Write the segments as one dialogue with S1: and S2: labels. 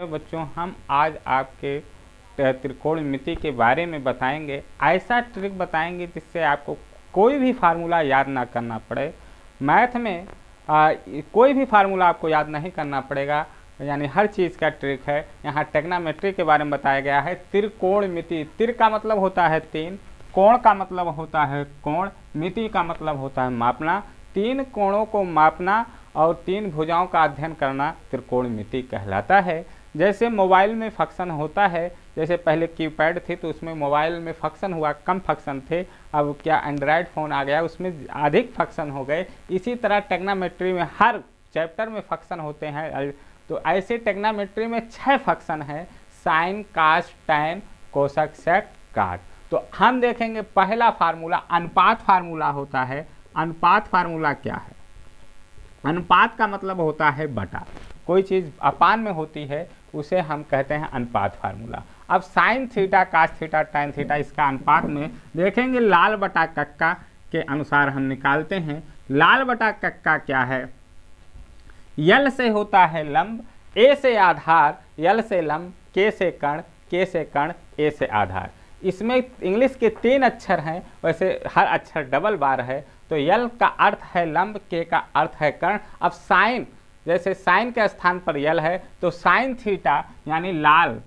S1: तो बच्चों हम आज आपके त्रिकोण मिति के बारे में बताएंगे ऐसा ट्रिक बताएंगे जिससे आपको कोई भी फार्मूला याद ना करना पड़े मैथ में आ, कोई भी फार्मूला आपको याद नहीं करना पड़ेगा यानी हर चीज़ का ट्रिक है यहाँ टेक्नामेट्री के बारे में बताया गया है त्रिकोण मिति तिर का मतलब होता है तीन कोण का मतलब होता है कोण मिति का मतलब होता है मापना तीन कोणों को मापना और तीन भुजाओं का अध्ययन करना त्रिकोण मिति कहलाता है जैसे मोबाइल में फंक्शन होता है जैसे पहले कीपैड थे तो उसमें मोबाइल में फंक्शन हुआ कम फंक्शन थे अब क्या एंड्रॉयड फ़ोन आ गया उसमें अधिक फंक्शन हो गए इसी तरह टेक्नामेट्री में हर चैप्टर में फंक्शन होते हैं तो ऐसे टेक्नामेट्री में छः फंक्शन हैं sine cos tan cosec sec cot तो हम देखेंगे पहला फार्मूला अनुपात फार्मूला होता है अनुपात फार्मूला क्या है अनुपात का मतलब होता है बटा कोई चीज़ अपान में होती है उसे हम कहते हैं अनुपात फार्मूला अब sine theta cos theta tan theta इसका अनुपात में देखेंगे लाल बटा कक्का के अनुसार हम निकालते हैं लाल बटा कक्का क्या है यल से होता है लंब ए से आधार यल से लंब के से कण के से कण ए से आधार इसमें इंग्लिश के तीन अक्षर हैं वैसे हर अक्षर डबल बार है तो यल का अर्थ है लंब के का अर्थ है कर्ण अब साइन जैसे साइन के स्थान पर यल है तो साइन थीटा यानी लाल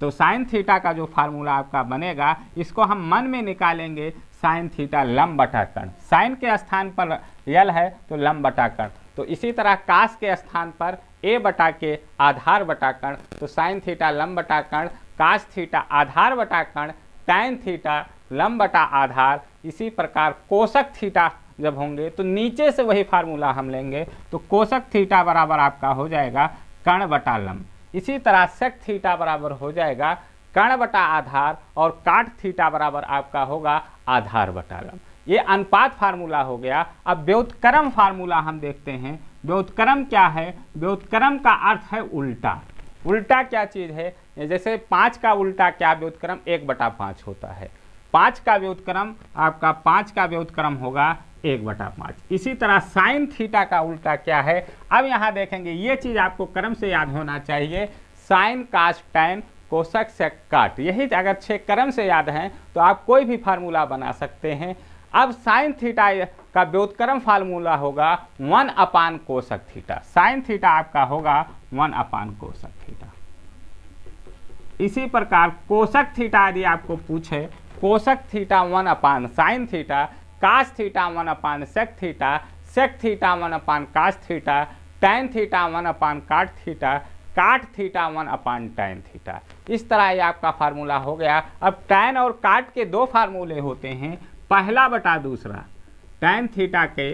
S1: तो साइन थीटा का जो फार्मूला आपका बनेगा इसको हम मन में निकालेंगे साइन थीटा लम बटा कर्ण साइन के स्थान पर यल है तो लम बटा कर्ण तो इसी तरह काश के स्थान पर ए बटा के आधार बटा कर्ण तो साइन थीटा लम बटा कर्ण काश थीटा आधार बटा कर्ण टैन थीटा लम बटा आधार इसी प्रकार कोशक थीटा जब होंगे तो नीचे से वही फार्मूला हम लेंगे तो कोशक थीटा बराबर आपका हो जाएगा कर्ण बटा इसी तरह सेक थीटा बराबर हो जाएगा कर्ण बटा आधार और काट थीटा बराबर आपका होगा आधार बटा ये अनुपात फार्मूला हो गया अब व्योत्क्रम फार्मूला हम देखते हैं व्योत्क्रम क्या है व्योत्क्रम का अर्थ है उल्टा उल्टा क्या चीज़ है जैसे पाँच का उल्टा क्या व्योतक्रम एक बटा पाँच होता है पाँच का व्योतक्रम आपका पाँच का व्योतक्रम होगा एक बटा पाँच इसी तरह साइन थीटा का उल्टा क्या है अब यहाँ देखेंगे ये चीज़ आपको क्रम से याद होना चाहिए साइन कास्ट टैन कोशक से काट यही अगर छः क्रम से याद हैं तो आप कोई भी फार्मूला बना सकते हैं अब साइन थीटा का व्योत्क्रम फार्मूला होगा one upon cosec theta sine theta आपका होगा वन अपान कोशक थीटा इसी प्रकार कोशक थीटा यदि आपको पूछे cosec theta one upon sine theta cos theta one upon sec theta sec theta one upon cos theta tan theta one upon cot theta cot theta one upon tan theta इस तरह ये आपका formula हो गया अब tan और काट के दो फार्मूले होते हैं पहला बटा दूसरा टैन थीटा के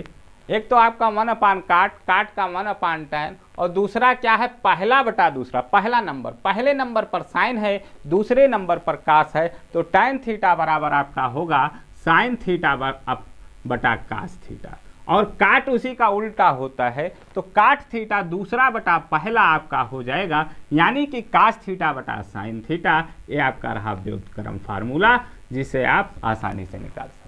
S1: एक तो आपका वन अपान काट काट का वन अपान टैन और दूसरा क्या है पहला बटा दूसरा पहला नंबर पहले नंबर पर साइन है दूसरे नंबर पर काश है तो टैन थीटा बराबर आपका होगा साइन थीटा अप बटा कास थीटा और काट उसी का उल्टा होता है तो काट थीटा दूसरा बटा पहला आपका हो जाएगा यानी कि काश थीटा बटा साइन थीटा ये आपका रहा व्युतक्रम फार्मूला जिसे आप आसानी से निकाल सकते